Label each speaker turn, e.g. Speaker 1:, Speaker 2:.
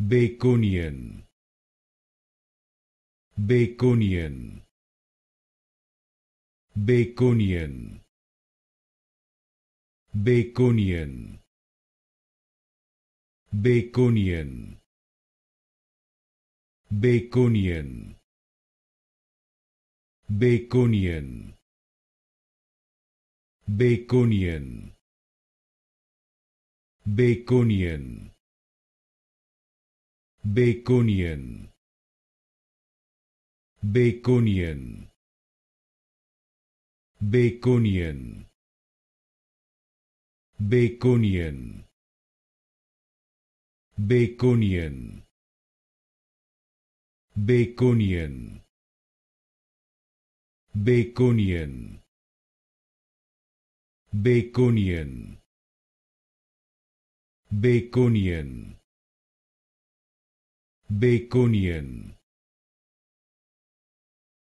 Speaker 1: Baconian Baconian Baconian Baconian Baconian Baconian Baconian Baconian Baconian Baconian. Baconien, Baconien, Baconien, Baconian. Baconien, Baconian. Baconian. Baconian. Baconian.